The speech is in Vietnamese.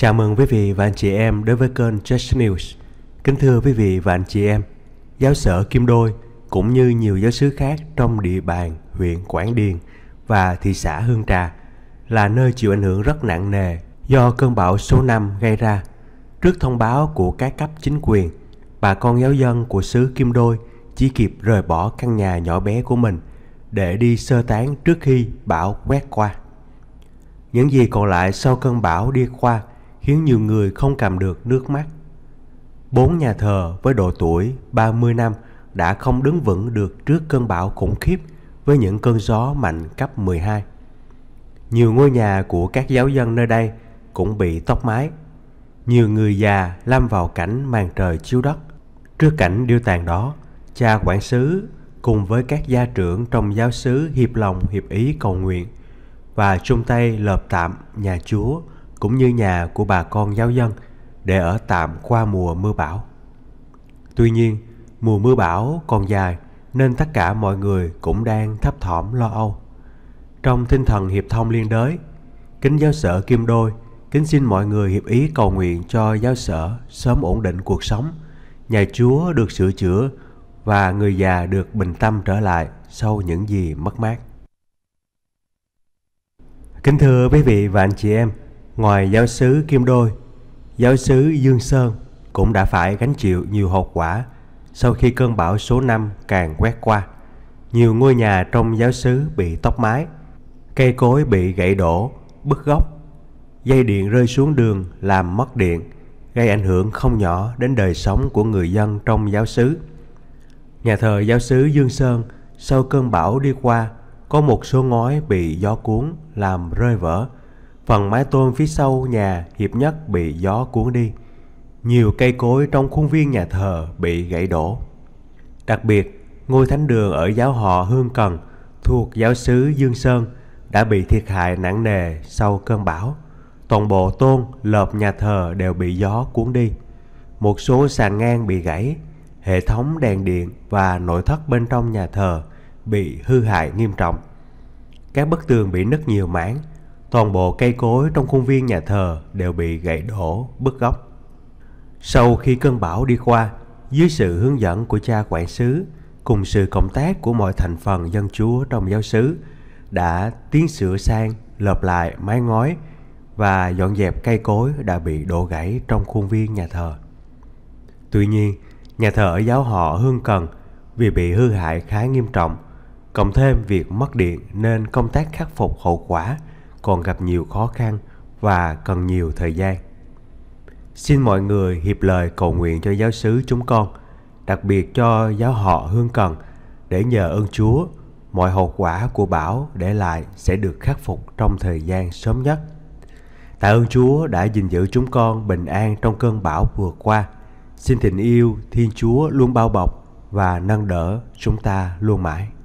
Chào mừng quý vị và anh chị em đến với kênh Church News. Kính thưa quý vị và anh chị em, giáo sở Kim Đôi cũng như nhiều giáo sứ khác trong địa bàn huyện Quảng Điền và thị xã Hương Trà là nơi chịu ảnh hưởng rất nặng nề do cơn bão số 5 gây ra. Trước thông báo của các cấp chính quyền, bà con giáo dân của xứ Kim Đôi chỉ kịp rời bỏ căn nhà nhỏ bé của mình để đi sơ tán trước khi bão quét qua. Những gì còn lại sau cơn bão đi qua khiến nhiều người không cầm được nước mắt. Bốn nhà thờ với độ tuổi 30 năm đã không đứng vững được trước cơn bão khủng khiếp với những cơn gió mạnh cấp 12. Nhiều ngôi nhà của các giáo dân nơi đây cũng bị tốc mái. Nhiều người già lâm vào cảnh màn trời chiếu đất. Trước cảnh điêu tàn đó, cha quản sứ cùng với các gia trưởng trong giáo xứ hiệp lòng hiệp ý cầu nguyện và chung tay lợp tạm nhà Chúa cũng như nhà của bà con giáo dân để ở tạm qua mùa mưa bão. Tuy nhiên, mùa mưa bão còn dài nên tất cả mọi người cũng đang thấp thỏm lo âu. Trong tinh thần hiệp thông liên đới, kính giáo sở Kim Đôi kính xin mọi người hiệp ý cầu nguyện cho giáo sở sớm ổn định cuộc sống, nhà Chúa được sửa chữa và người già được bình tâm trở lại sau những gì mất mát. Kính thưa quý vị và anh chị em, Ngoài giáo sứ Kim Đôi, giáo sứ Dương Sơn cũng đã phải gánh chịu nhiều hậu quả sau khi cơn bão số 5 càng quét qua. Nhiều ngôi nhà trong giáo sứ bị tốc mái, cây cối bị gãy đổ, bứt gốc, dây điện rơi xuống đường làm mất điện, gây ảnh hưởng không nhỏ đến đời sống của người dân trong giáo sứ Nhà thờ giáo sứ Dương Sơn sau cơn bão đi qua có một số ngói bị gió cuốn làm rơi vỡ, Phần mái tôn phía sau nhà hiệp nhất bị gió cuốn đi. Nhiều cây cối trong khuôn viên nhà thờ bị gãy đổ. Đặc biệt, ngôi thánh đường ở giáo họ Hương Cần thuộc giáo xứ Dương Sơn đã bị thiệt hại nặng nề sau cơn bão. Toàn bộ tôn, lợp nhà thờ đều bị gió cuốn đi. Một số sàn ngang bị gãy, hệ thống đèn điện và nội thất bên trong nhà thờ bị hư hại nghiêm trọng. Các bức tường bị nứt nhiều mảng, toàn bộ cây cối trong khuôn viên nhà thờ đều bị gãy đổ, bứt gốc. Sau khi cơn bão đi qua, dưới sự hướng dẫn của cha quản sứ cùng sự cộng tác của mọi thành phần dân chúa trong giáo xứ đã tiến sửa sang, lợp lại mái ngói và dọn dẹp cây cối đã bị đổ gãy trong khuôn viên nhà thờ. Tuy nhiên, nhà thờ ở giáo họ Hương Cần vì bị hư hại khá nghiêm trọng, cộng thêm việc mất điện nên công tác khắc phục hậu quả – còn gặp nhiều khó khăn và cần nhiều thời gian. Xin mọi người hiệp lời cầu nguyện cho giáo sứ chúng con, đặc biệt cho giáo họ Hương Cần, để nhờ ơn Chúa, mọi hậu quả của bão để lại sẽ được khắc phục trong thời gian sớm nhất. Tạ ơn Chúa đã gìn giữ chúng con bình an trong cơn bão vừa qua. Xin tình yêu Thiên Chúa luôn bao bọc và nâng đỡ chúng ta luôn mãi.